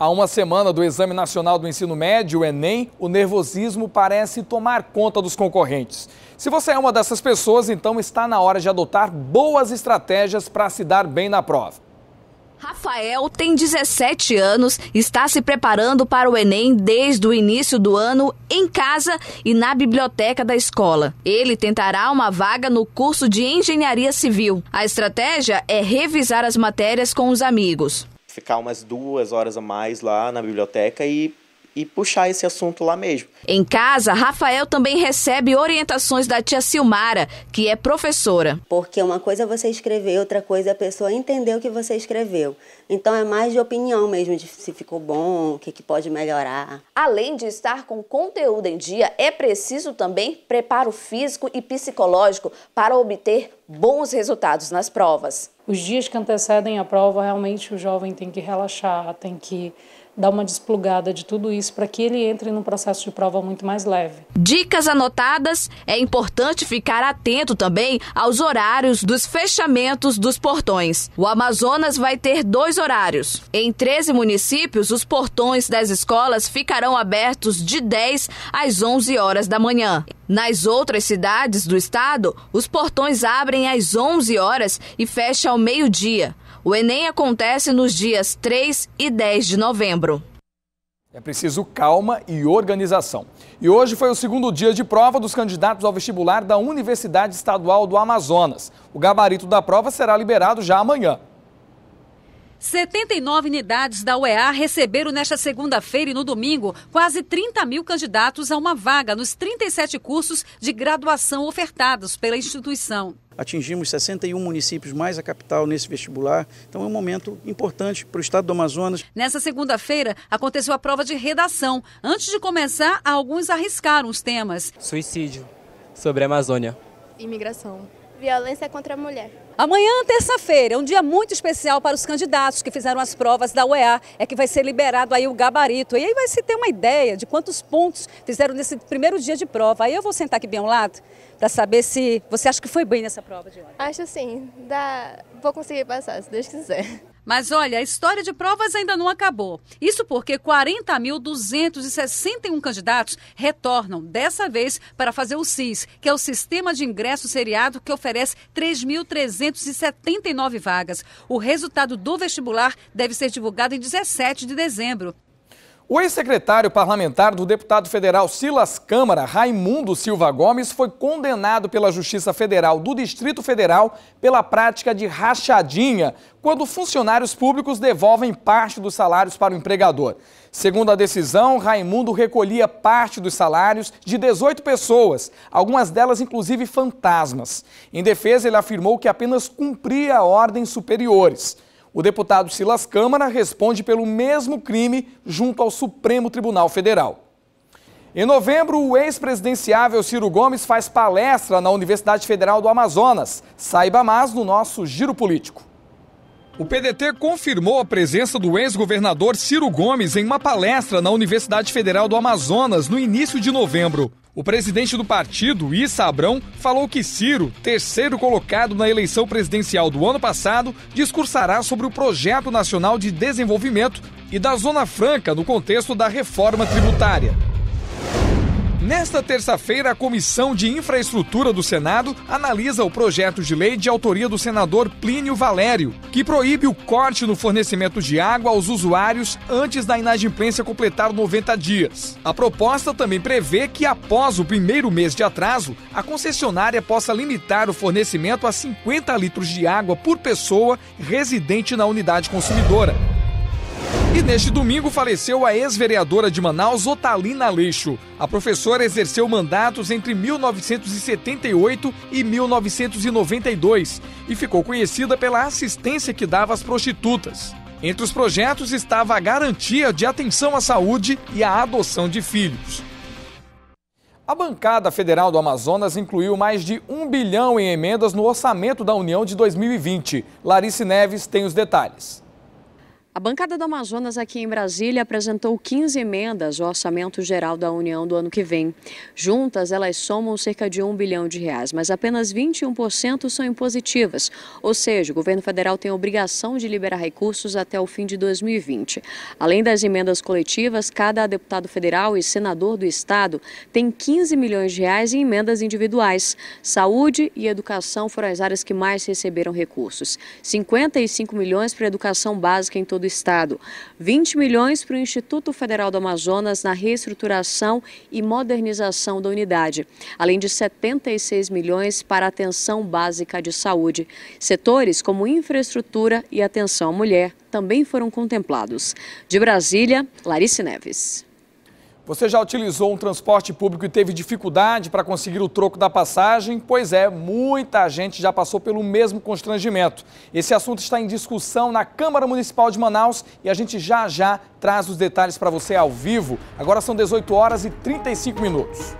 A uma semana do Exame Nacional do Ensino Médio, o Enem, o nervosismo parece tomar conta dos concorrentes. Se você é uma dessas pessoas, então está na hora de adotar boas estratégias para se dar bem na prova. Rafael tem 17 anos, está se preparando para o Enem desde o início do ano em casa e na biblioteca da escola. Ele tentará uma vaga no curso de Engenharia Civil. A estratégia é revisar as matérias com os amigos ficar umas duas horas a mais lá na biblioteca e e puxar esse assunto lá mesmo. Em casa, Rafael também recebe orientações da tia Silmara, que é professora. Porque uma coisa é você escrever, outra coisa é a pessoa entender o que você escreveu. Então é mais de opinião mesmo, de se ficou bom, o que, que pode melhorar. Além de estar com conteúdo em dia, é preciso também preparo físico e psicológico para obter bons resultados nas provas. Os dias que antecedem a prova, realmente o jovem tem que relaxar, tem que dar uma desplugada de tudo isso para que ele entre num processo de prova muito mais leve. Dicas anotadas, é importante ficar atento também aos horários dos fechamentos dos portões. O Amazonas vai ter dois horários. Em 13 municípios, os portões das escolas ficarão abertos de 10 às 11 horas da manhã. Nas outras cidades do estado, os portões abrem às 11 horas e fecham ao meio-dia. O Enem acontece nos dias 3 e 10 de novembro. É preciso calma e organização. E hoje foi o segundo dia de prova dos candidatos ao vestibular da Universidade Estadual do Amazonas. O gabarito da prova será liberado já amanhã. 79 unidades da UEA receberam nesta segunda-feira e no domingo quase 30 mil candidatos a uma vaga nos 37 cursos de graduação ofertados pela instituição atingimos 61 municípios mais a capital nesse vestibular. Então é um momento importante para o estado do Amazonas. Nessa segunda-feira aconteceu a prova de redação. Antes de começar, alguns arriscaram os temas: suicídio, sobre a Amazônia, imigração violência contra a mulher. Amanhã, terça-feira, é um dia muito especial para os candidatos que fizeram as provas da UEA. É que vai ser liberado aí o gabarito. E aí vai se ter uma ideia de quantos pontos fizeram nesse primeiro dia de prova. Aí eu vou sentar aqui bem ao lado para saber se você acha que foi bem nessa prova de hoje. Acho sim. Dá... Vou conseguir passar, se Deus quiser. Mas olha, a história de provas ainda não acabou. Isso porque 40.261 candidatos retornam, dessa vez, para fazer o SIS, que é o Sistema de Ingresso Seriado, que oferece 3.379 vagas. O resultado do vestibular deve ser divulgado em 17 de dezembro. O ex-secretário parlamentar do deputado federal Silas Câmara, Raimundo Silva Gomes, foi condenado pela Justiça Federal do Distrito Federal pela prática de rachadinha, quando funcionários públicos devolvem parte dos salários para o empregador. Segundo a decisão, Raimundo recolhia parte dos salários de 18 pessoas, algumas delas inclusive fantasmas. Em defesa, ele afirmou que apenas cumpria ordens superiores. O deputado Silas Câmara responde pelo mesmo crime junto ao Supremo Tribunal Federal. Em novembro, o ex-presidenciável Ciro Gomes faz palestra na Universidade Federal do Amazonas. Saiba mais no nosso Giro Político. O PDT confirmou a presença do ex-governador Ciro Gomes em uma palestra na Universidade Federal do Amazonas no início de novembro. O presidente do partido, Issa Abrão, falou que Ciro, terceiro colocado na eleição presidencial do ano passado, discursará sobre o Projeto Nacional de Desenvolvimento e da Zona Franca no contexto da reforma tributária. Nesta terça-feira, a Comissão de Infraestrutura do Senado analisa o projeto de lei de autoria do senador Plínio Valério, que proíbe o corte no fornecimento de água aos usuários antes da inadimplência completar 90 dias. A proposta também prevê que, após o primeiro mês de atraso, a concessionária possa limitar o fornecimento a 50 litros de água por pessoa residente na unidade consumidora. E neste domingo faleceu a ex-vereadora de Manaus, Otalina Aleixo. A professora exerceu mandatos entre 1978 e 1992 e ficou conhecida pela assistência que dava às prostitutas. Entre os projetos estava a garantia de atenção à saúde e a adoção de filhos. A bancada federal do Amazonas incluiu mais de um bilhão em emendas no orçamento da União de 2020. Larice Neves tem os detalhes. A bancada do Amazonas aqui em Brasília apresentou 15 emendas ao Orçamento Geral da União do ano que vem. Juntas, elas somam cerca de 1 bilhão de reais, mas apenas 21% são impositivas, ou seja, o governo federal tem a obrigação de liberar recursos até o fim de 2020. Além das emendas coletivas, cada deputado federal e senador do estado tem 15 milhões de reais em emendas individuais. Saúde e educação foram as áreas que mais receberam recursos. 55 milhões para educação básica em todo do Estado, 20 milhões para o Instituto Federal do Amazonas na reestruturação e modernização da unidade, além de 76 milhões para atenção básica de saúde. Setores como infraestrutura e atenção à mulher também foram contemplados. De Brasília, Larissa Neves. Você já utilizou um transporte público e teve dificuldade para conseguir o troco da passagem? Pois é, muita gente já passou pelo mesmo constrangimento. Esse assunto está em discussão na Câmara Municipal de Manaus e a gente já já traz os detalhes para você ao vivo. Agora são 18 horas e 35 minutos.